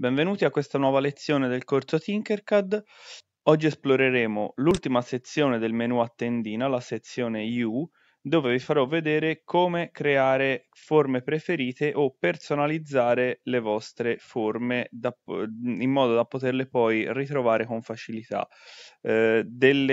Benvenuti a questa nuova lezione del corso Tinkercad. Oggi esploreremo l'ultima sezione del menu a tendina, la sezione U, dove vi farò vedere come creare forme preferite o personalizzare le vostre forme da, in modo da poterle poi ritrovare con facilità. Eh,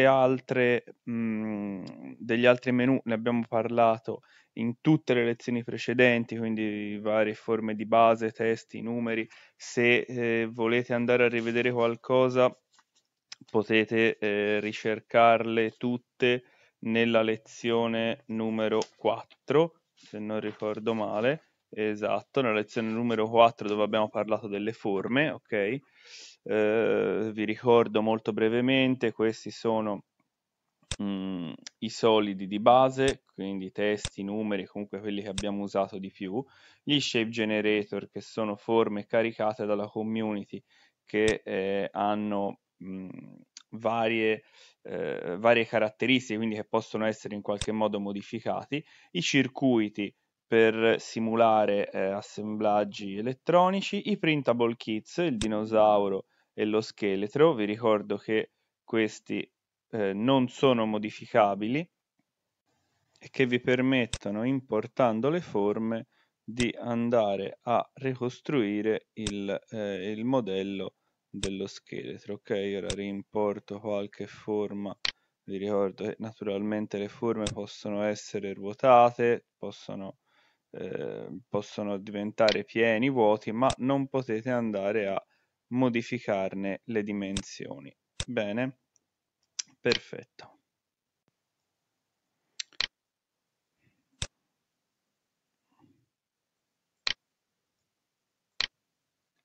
altre, mh, mm, degli altri menu ne abbiamo parlato in tutte le lezioni precedenti, quindi varie forme di base, testi, numeri. Se eh, volete andare a rivedere qualcosa, potete eh, ricercarle tutte nella lezione numero 4, se non ricordo male. Esatto, nella lezione numero 4 dove abbiamo parlato delle forme, ok? Eh, vi ricordo molto brevemente, questi sono mh, mm, i solidi di base, quindi testi, numeri, comunque quelli che abbiamo usato di più, gli shape generator che sono forme caricate dalla community che eh, hanno mh, mm, varie, eh, varie caratteristiche, quindi che possono essere in qualche modo modificati, i circuiti per simulare eh, assemblaggi elettronici, i printable kits, il dinosauro e lo scheletro, vi ricordo che questi eh, non sono modificabili e che vi permettono, importando le forme, di andare a ricostruire il, eh, il modello dello scheletro. Ok, ora rimporto qualche forma. Vi ricordo che naturalmente le forme possono essere ruotate, possono, eh, possono diventare pieni, vuoti, ma non potete andare a modificarne le dimensioni. Bene perfetto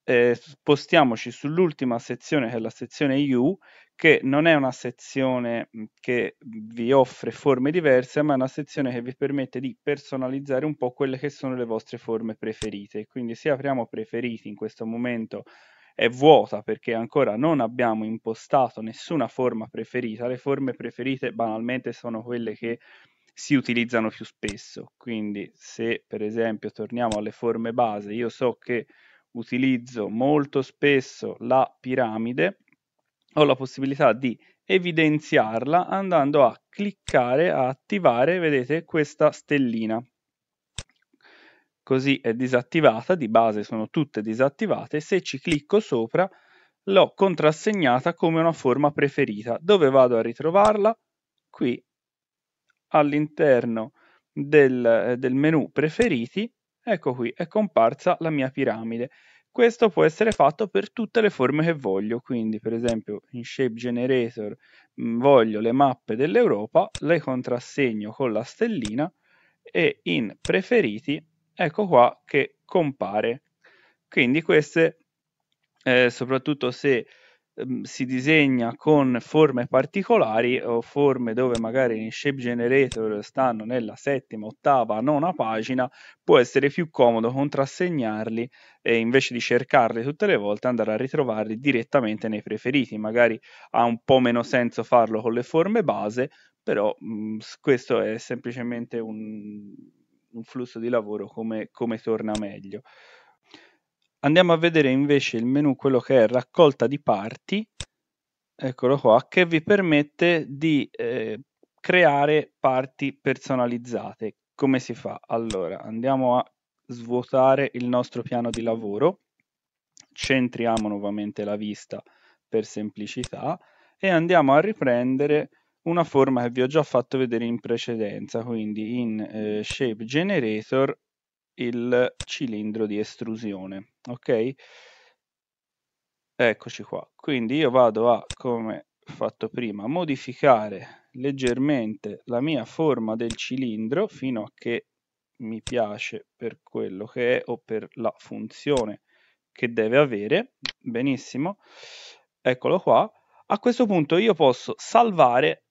Eh, spostiamoci sull'ultima sezione che è la sezione U che non è una sezione che vi offre forme diverse ma è una sezione che vi permette di personalizzare un po' quelle che sono le vostre forme preferite quindi se apriamo preferiti in questo momento è vuota perché ancora non abbiamo impostato nessuna forma preferita, le forme preferite banalmente sono quelle che si utilizzano più spesso, quindi se per esempio torniamo alle forme base, io so che utilizzo molto spesso la piramide, ho la possibilità di evidenziarla andando a cliccare a attivare, vedete, questa stellina così è disattivata, di base sono tutte disattivate, se ci clicco sopra l'ho contrassegnata come una forma preferita. Dove vado a ritrovarla? Qui all'interno del, eh, del menu preferiti, ecco qui, è comparsa la mia piramide. Questo può essere fatto per tutte le forme che voglio, quindi per esempio in Shape Generator mm, voglio le mappe dell'Europa, le contrassegno con la stellina e in preferiti ecco qua che compare. Quindi queste, eh, soprattutto se ehm, si disegna con forme particolari o forme dove magari in shape generator stanno nella settima, ottava, nona pagina, può essere più comodo contrassegnarli e invece di cercarli tutte le volte andare a ritrovarli direttamente nei preferiti. Magari ha un po' meno senso farlo con le forme base, però mh, mhmm, questo è semplicemente un, un flusso di lavoro come, come torna meglio. Andiamo a vedere invece il menu, quello che è raccolta di parti, eccolo qua, che vi permette di eh, creare parti personalizzate. Come si fa? Allora, andiamo a svuotare il nostro piano di lavoro, centriamo nuovamente la vista per semplicità e andiamo a riprendere una forma che vi ho già fatto vedere in precedenza, quindi in eh, Shape Generator il cilindro di estrusione, ok? Eccoci qua, quindi io vado a, come fatto prima, modificare leggermente la mia forma del cilindro fino a che mi piace per quello che è o per la funzione che deve avere, benissimo, eccolo qua, a questo punto io posso salvare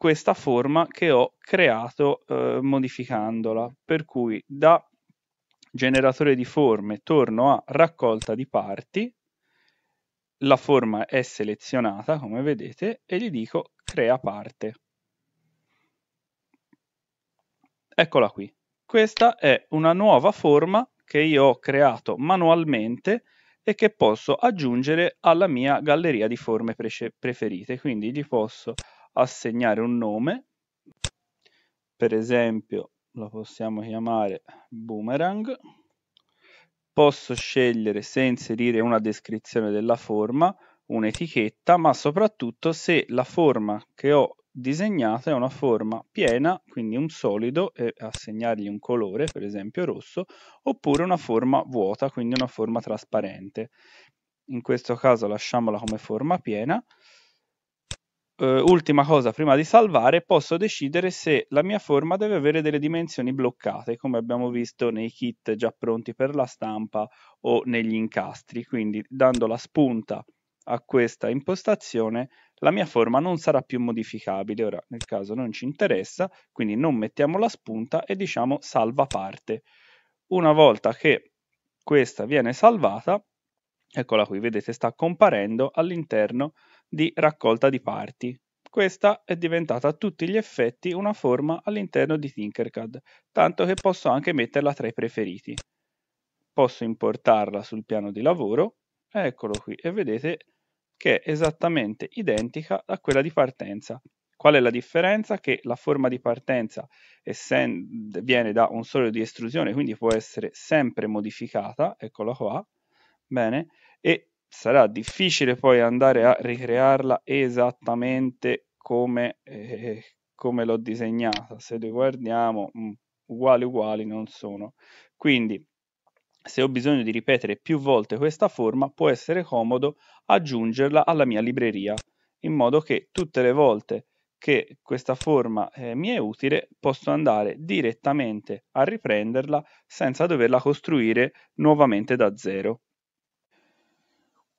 questa forma che ho creato eh, modificandola. Per cui da generatore di forme torno a raccolta di parti, la forma è selezionata come vedete e gli dico crea parte. Eccola qui. Questa è una nuova forma che io ho creato manualmente e che posso aggiungere alla mia galleria di forme preferite. Quindi gli posso assegnare un nome, per esempio lo possiamo chiamare boomerang, posso scegliere se inserire una descrizione della forma, un'etichetta, ma soprattutto se la forma che ho disegnato è una forma piena, quindi un solido, e assegnargli un colore, per esempio rosso, oppure una forma vuota, quindi una forma trasparente. In questo caso lasciamola come forma piena eh, ultima cosa prima di salvare, posso decidere se la mia forma deve avere delle dimensioni bloccate, come abbiamo visto nei kit già pronti per la stampa o negli incastri. Quindi dando la spunta a questa impostazione la mia forma non sarà più modificabile, ora nel caso non ci interessa, quindi non mettiamo la spunta e diciamo salva parte. Una volta che questa viene salvata, eccola qui, vedete sta comparendo all'interno di raccolta di parti. Questa è diventata a tutti gli effetti una forma all'interno di Tinkercad, tanto che posso anche metterla tra i preferiti. Posso importarla sul piano di lavoro, eccolo qui, e vedete che è esattamente identica a quella di partenza. Qual è la differenza? Che la forma di partenza viene da un solido di estrusione, quindi può essere sempre modificata, eccola qua, bene, e sarà difficile poi andare a ricrearla esattamente come, eh, come l'ho disegnata. Se li guardiamo, mh, mm, uguali uguali non sono. Quindi, se ho bisogno di ripetere più volte questa forma, può essere comodo aggiungerla alla mia libreria, in modo che tutte le volte che questa forma eh, mi è utile, posso andare direttamente a riprenderla senza doverla costruire nuovamente da zero.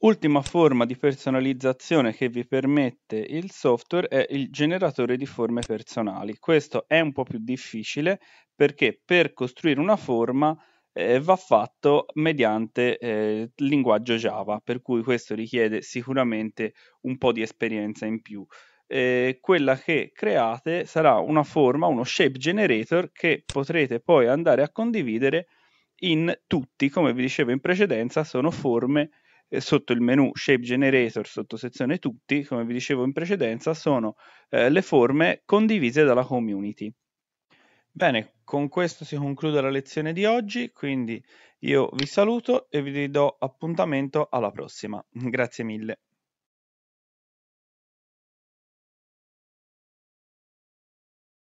Ultima forma di personalizzazione che vi permette il software è il generatore di forme personali. Questo è un po' più difficile perché per costruire una forma eh, va fatto mediante eh, linguaggio Java, per cui questo richiede sicuramente un po' di esperienza in più. Eh, quella che create sarà una forma, uno shape generator che potrete poi andare a condividere in tutti, come vi dicevo in precedenza, sono forme sotto il menu Shape Generator, sotto sezione tutti, come vi dicevo in precedenza, sono eh, le forme condivise dalla community. Bene, con questo si conclude la lezione di oggi, quindi io vi saluto e vi do appuntamento alla prossima. Grazie mille.